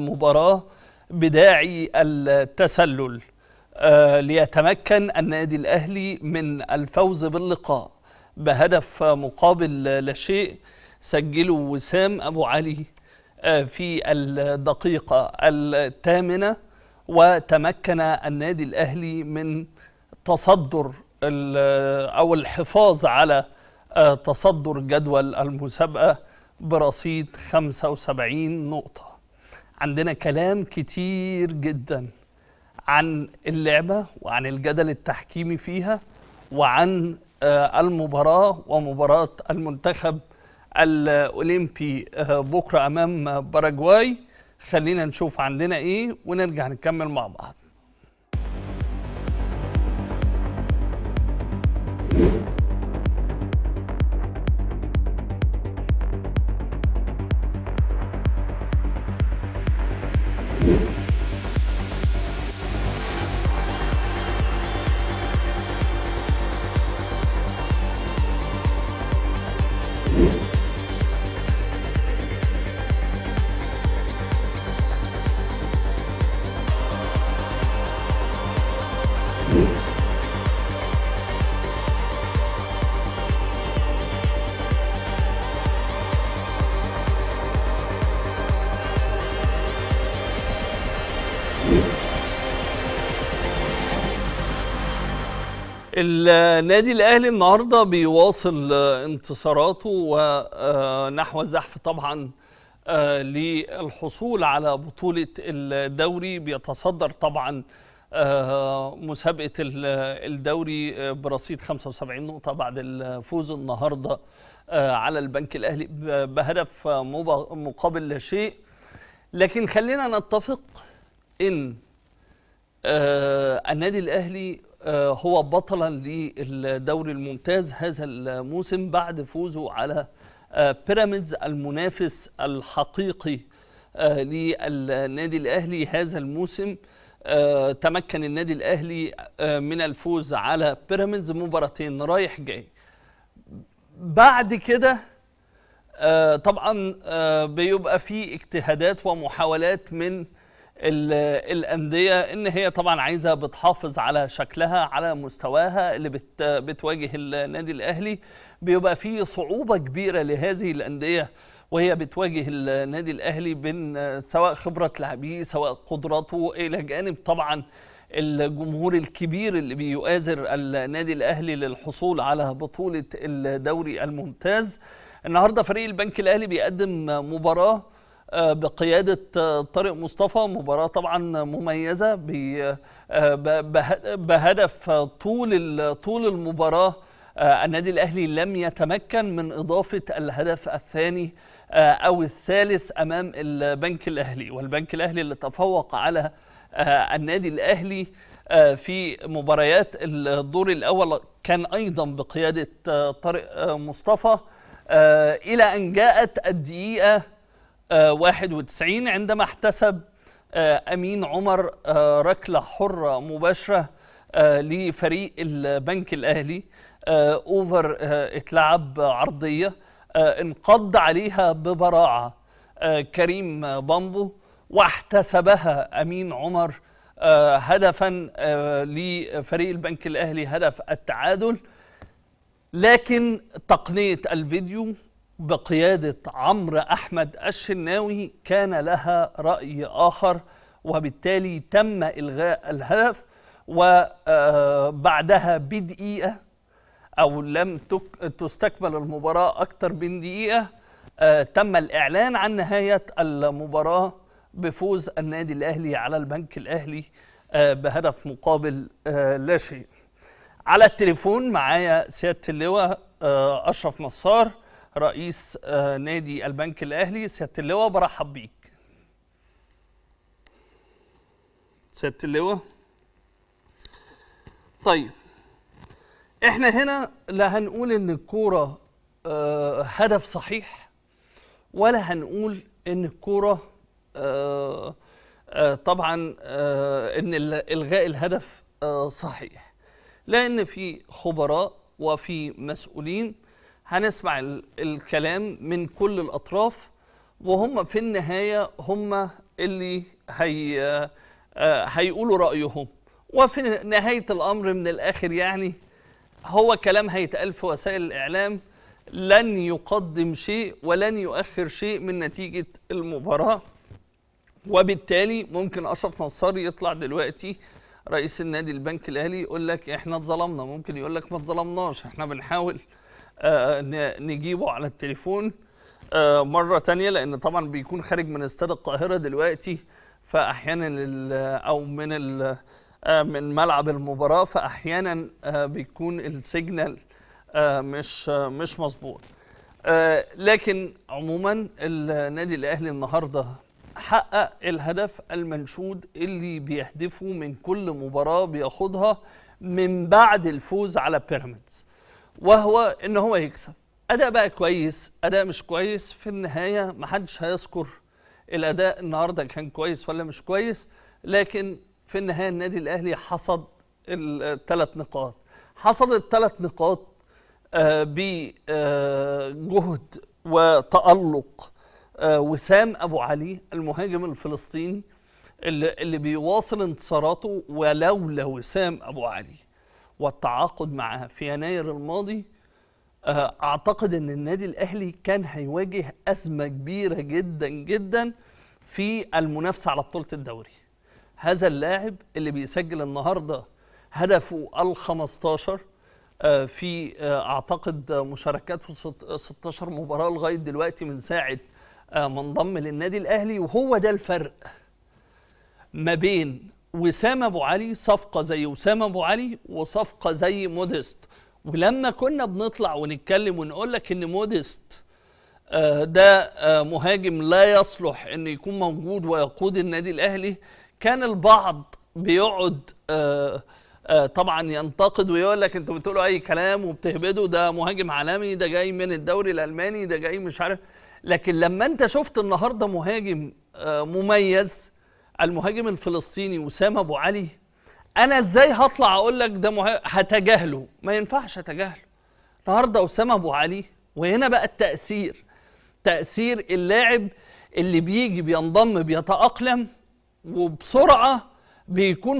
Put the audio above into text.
المباراة بداعي التسلل آه، ليتمكن النادي الأهلي من الفوز باللقاء بهدف مقابل لا شيء سجله وسام أبو علي آه، في الدقيقة الثامنة وتمكن النادي الأهلي من تصدر آه، أو الحفاظ على تصدر جدول المسابقة برصيد 75 نقطة عندنا كلام كتير جدا عن اللعبة وعن الجدل التحكيمي فيها وعن آه، المباراة ومباراة المنتخب الأولمبي آه، بكرة أمام باراجواي خلينا نشوف عندنا إيه ونرجع نكمل مع بعض النادي الاهلي النهارده بيواصل آه، انتصاراته ونحو آه، الزحف طبعا آه، للحصول على بطوله الدوري بيتصدر طبعا مسابقه الدوري برصيد 75 نقطه بعد الفوز النهارده على البنك الاهلي بهدف مقابل لا شيء لكن خلينا نتفق ان النادي الاهلي آه، هو بطلا للدوري الممتاز هذا الموسم بعد فوزه على آه، بيراميدز المنافس الحقيقي آه، للنادي الاهلي هذا الموسم تمكن النادي الاهلي من الفوز على بيراميدز مباراتين رايح جاي بعد كده طبعا بيبقى في اجتهادات ومحاولات من الانديه ان هي طبعا عايزه بتحافظ على شكلها على مستواها اللي بت بتواجه النادي الاهلي بيبقى فيه صعوبه كبيره لهذه الانديه وهي بتواجه النادي الاهلي بين سواء خبره لاعبيه سواء قدراته الى جانب طبعا الجمهور الكبير اللي بيؤازر النادي الاهلي للحصول على بطوله الدوري الممتاز النهارده فريق البنك الاهلي بيقدم مباراه آه، بقيادة آه، طارق مصطفى مباراة طبعا مميزة آه، بهدف طول طول المباراة النادي الأهلي لم يتمكن من إضافة الهدف الثاني أو الثالث أمام البنك الأهلي والبنك الأهلي اللي تفوق على النادي الأهلي في مباريات الدور الأول كان أيضا بقيادة طارق مصطفى إلى أن جاءت الدقيقة 91 عندما احتسب آه، أمين عمر آه، ركلة حرة مباشرة آه، لفريق البنك الأهلي أوفر اتلعب عرضية انقض عليها ببراعة كريم بامبو واحتسبها أمين عمر هدفا لفريق البنك الأهلي هدف التعادل لكن تقنية الفيديو بقيادة عمرو أحمد الشناوي كان لها رأي آخر وبالتالي تم إلغاء الهدف وبعدها آه، بدقيقة أو لم تستكمل المباراة أكثر من دقيقة آه، تم الإعلان عن نهاية المباراة بفوز النادي الأهلي على البنك الأهلي آه، بهدف مقابل لا شيء على التليفون معايا سيادة اللواء أشرف نصار رئيس آه، نادي البنك الاهلي سياده اللواء برحب بيك سياده اللواء طيب احنا هنا لا هنقول ان الكوره آه، هدف صحيح ولا هنقول ان الكوره آه، طبعا ان الغاء الهدف صحيح لان في خبراء وفي مسؤولين هنسمع الكلام من كل الأطراف وهم في النهاية هم اللي هي آه، هيقولوا رأيهم وفي نهاية الأمر من الآخر يعني هو كلام هيتقال في وسائل الإعلام لن يقدم شيء ولن يؤخر شيء من نتيجة المباراة وبالتالي ممكن أشرف نصار يطلع دلوقتي رئيس النادي البنك الأهلي يقول لك إحنا اتظلمنا ممكن يقول لك ما اتظلمناش إحنا بنحاول آه، نجيبه على التليفون آه، مرة تانية لأن طبعا بيكون خارج من استاد القاهرة دلوقتي فأحيانا أو من آه، من ملعب المباراة فأحيانا بيكون السيجنال مش مش مظبوط لكن عموما النادي الأهلي النهارده حقق الهدف المنشود اللي بيهدفه من كل مباراة بياخدها من بعد الفوز على بيراميدز وهو ان هو يكسب اداء بقى كويس اداء مش كويس في النهايه ما حدش هيذكر الاداء النهارده كان كويس ولا مش كويس لكن في النهايه النادي الاهلي حصد الثلاث نقاط حصد الثلاث نقاط آه، بجهد وتألق آه، وسام أبو علي المهاجم الفلسطيني اللي بيواصل انتصاراته ولولا وسام أبو علي والتعاقد معها في يناير الماضي آه، اعتقد ان النادي الاهلي كان هيواجه ازمه كبيره جدا جدا في المنافسه على بطوله الدوري هذا اللاعب اللي بيسجل النهارده هدفه ال15 آه، في آه، اعتقد مشاركاته 16 مباراه لغايه دلوقتي من ساعه ما انضم للنادي الاهلي وهو ده الفرق ما بين وسام ابو علي صفقه زي وسام ابو علي وصفقه زي مودست ولما كنا بنطلع ونتكلم ونقول لك ان مودست آه، ده آه، مهاجم لا يصلح انه يكون موجود ويقود النادي الاهلي كان البعض بيقعد آه، طبعا ينتقد ويقول لك انتوا بتقولوا اي كلام وبتهبدوا ده مهاجم عالمي ده جاي من الدوري الالماني ده جاي مش عارف لكن لما انت شفت النهارده مهاجم مميز المهاجم الفلسطيني اسامه ابو علي انا ازاي هطلع اقول لك ده مه... هتجاهله ما ينفعش اتجاهله النهارده اسامه ابو علي وهنا بقى التاثير تاثير اللاعب اللي بيجي بينضم بيتاقلم وبسرعه بيكون